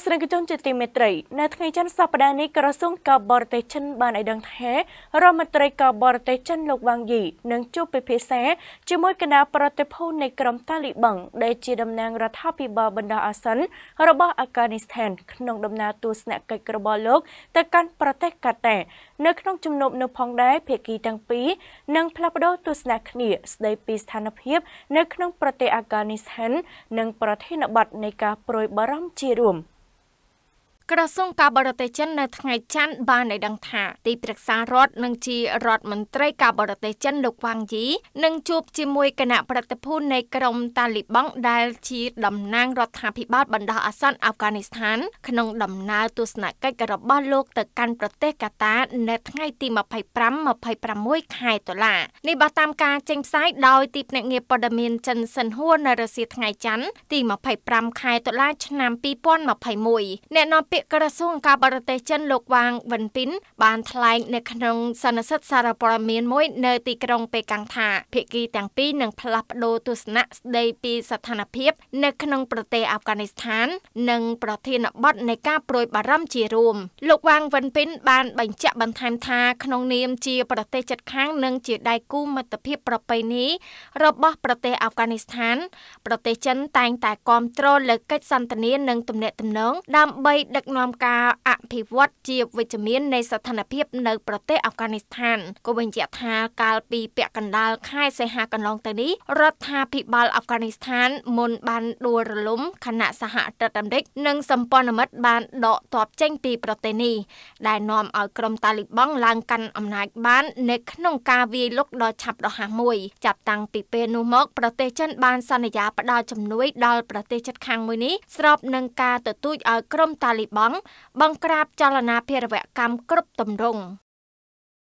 ស្សនិកជនជាទីមេត្រីនៅថ្ងៃច័ន្ទសប្តាហ៍នេះក្រសួងការបរទេសចិន បានឲ្យដឹងថារដ្ឋមន្ត្រីការបរទេសចិនលោកវ៉ាងយីនឹងជួបពិភាក្សាជាមួយគណៈប្រតិភូនៃក្រុមតាលីបង់ដែលជាតំណាងរដ្ឋាភិបាលបណ្ដោះអាសន្នរបស់អាហ្គានីស្ថាន ក្នុងដំណើរទស្សនកិច្ចរបស់លោកទៅកាន់ប្រទេសកាតានៅក្នុងជំនួបនោះផងដែរភាគីទាំងពីរនឹងផ្លាស់ប្ដូរទស្សនៈគ្នាស្ដីពីស្ថានភាព នៅក្នុងប្រទេសអាហ្គានីស្ថាននិងប្រធានបទនៃការប្រួយបារម្ភជារួមក្រសួងការបរទេសចិននៅថ្ងៃច័ន្ទបានឲ្យដឹងថា ទីប្រឹក្សារដ្ឋនឹងជារដ្ឋមន្ត្រីការបរទេសចិនលោកវ៉ាងយីនឹងជួបជាមួយគណៈប្រតិភូនៃក្រុមតាលីបង់ដែលជាតំណាងរដ្ឋាភិបាលបណ្ដោះអាសន្នអាហ្វហ្គានីស្ថានក្នុងដំណើរទស្សនកិច្ចរបស់លោកទៅកាន់ប្រទេសកាតានៅថ្ងៃទី25 26ខែតុលានេះបើតាមការចេញផ្សាយដោយទីភ្នាក់ងារព័ត៌មានចិនសិនហួរនៅរសៀលថ្ងៃច័ន្ទទី25ខែតុលាឆ្នាំ2021អ្នកនាំពាក្យកក្រសួងការបរទេសចិនលោកវ៉ាងវិនពីនបានថ្លែងនៅក្នុងសន្និសីទសារព័ត៌មានមួយនៅទីក្រុងប៉េកាំងថាភាគីទាំងពីរនឹងផ្លាស់ប្តូរទស្សនៈស្តីពីស្ថានភាពនៅក្នុងប្រទេសអាហ្វហ្គានីស្ថាន និងប្រធានបទនៃការប្រួយបារម្ភជារួមលោកវ៉ាងវិនពីន បានបញ្ជាក់បន្ថែមថាក្នុងនាមជាប្រទេសជិតខាងនិងជាដៃគូមិត្តភាពប្រពៃណីរបស់ប្រទេសអាហ្វហ្គានីស្ថាន ប្រទេសចិនតែងតែគ្រប់គ្រងលើកិច្ចសន្ទនានិងទំនាក់ទំនងដើម្បីដឹកនាំការអភិវឌ្ឍជាវិជ្ជមាននៃស្ថានភាពនៅប្រទេសអាហ្វហ្គានីស្ថានក៏បញ្ជាក់ថាកាលពីពាក់កណ្ដាលខែសីហាកន្លងទៅនេះរដ្ឋាភិបាលអាហ្វហ្គានីស្ថានមុនបានដួលរលំគណៈសហរដ្ឋអាមេរិកនិងសម្ព័ន្ធមិត្តបានដកទ័ពចេញពីប្រទេសនេះដែលនាំឲ្យក្រុមតាលីបង់ឡើងកាន់អំណាចបាននៅក្នុងការវាយលុកដ៏ឆាប់រហ័សមួយចាប់តាំងពីពេលនោះមកប្រទេសចិនបានសន្យាផ្តល់ជំនួយដល់ប្រទេសជិតខាងមួយនេះស្របនឹងការទទូចឲ្យក្រុមតាលីបង់បង្ក្រាបចលនាភេរវកម្មគ្រប់ទម្រង់